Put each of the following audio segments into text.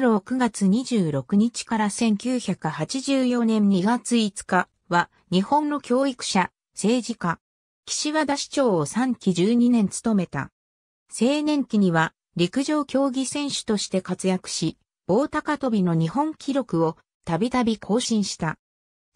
太郎9月26日から1984年2月5日は日本の教育者、政治家、岸和田市長を3期12年務めた。青年期には陸上競技選手として活躍し、棒高跳びの日本記録をたびたび更新した。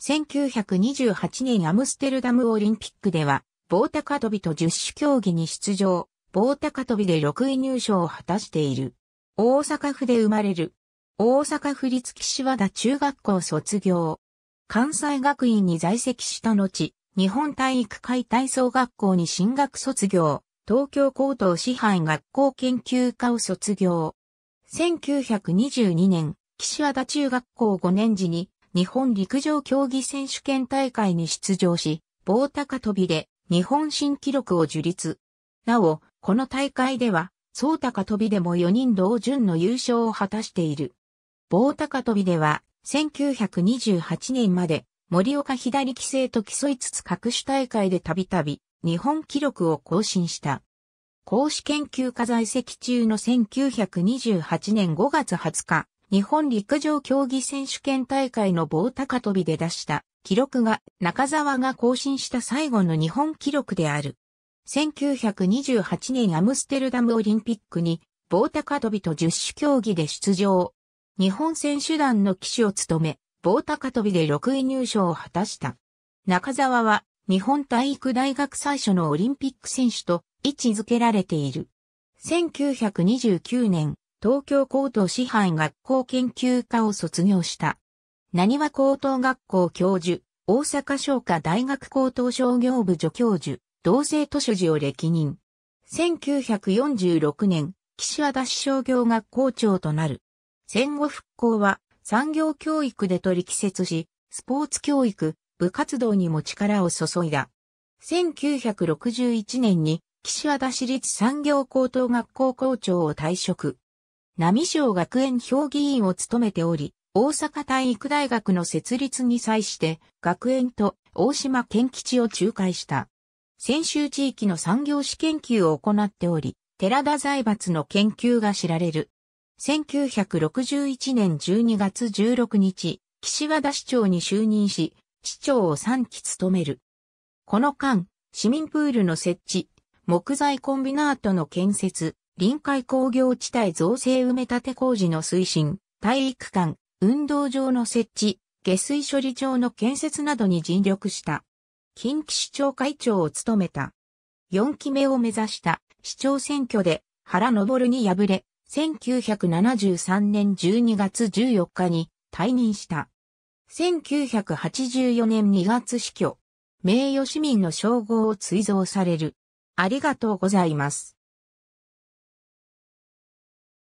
1928年アムステルダムオリンピックでは、棒高跳びと十種競技に出場、棒高跳びで6位入賞を果たしている。大阪府で生まれる。大阪府立岸和田中学校卒業。関西学院に在籍した後、日本体育会体操学校に進学卒業。東京高等師範学校研究科を卒業。1922年、岸和田中学校5年時に日本陸上競技選手権大会に出場し、棒高跳びで日本新記録を樹立。なお、この大会では総高飛びでも4人同順の優勝を果たしている。棒高飛びでは、1928年まで、森岡左規制と競いつつ各種大会でたびたび、日本記録を更新した。公子研究家在籍中の1928年5月20日、日本陸上競技選手権大会の棒高飛びで出した記録が中沢が更新した最後の日本記録である。1928年アムステルダムオリンピックに棒高跳びと十種競技で出場。日本選手団の騎手を務め、棒高跳びで6位入賞を果たした。中沢は日本体育大学最初のオリンピック選手と位置づけられている。1929年、東京高等師範学校研究科を卒業した。何は高等学校教授、大阪商科大学高等商業部助教授、同性図書事を歴任。1946年、岸和田市商業学校長となる。戦後復興は産業教育で取り季節し、スポーツ教育、部活動にも力を注いだ。1961年に岸和田市立産業高等学校校長を退職。波小学園評議員を務めており、大阪体育大学の設立に際して、学園と大島県基地を仲介した。先週地域の産業史研究を行っており、寺田財閥の研究が知られる。1961年12月16日、岸和田市長に就任し、市長を3期務める。この間、市民プールの設置、木材コンビナートの建設、臨海工業地帯造成埋め立て工事の推進、体育館、運動場の設置、下水処理場の建設などに尽力した。近畿市長会長を務めた。4期目を目指した市長選挙で原昇に敗れ、1973年12月14日に退任した。1984年2月死去。名誉市民の称号を追贈される。ありがとうございます。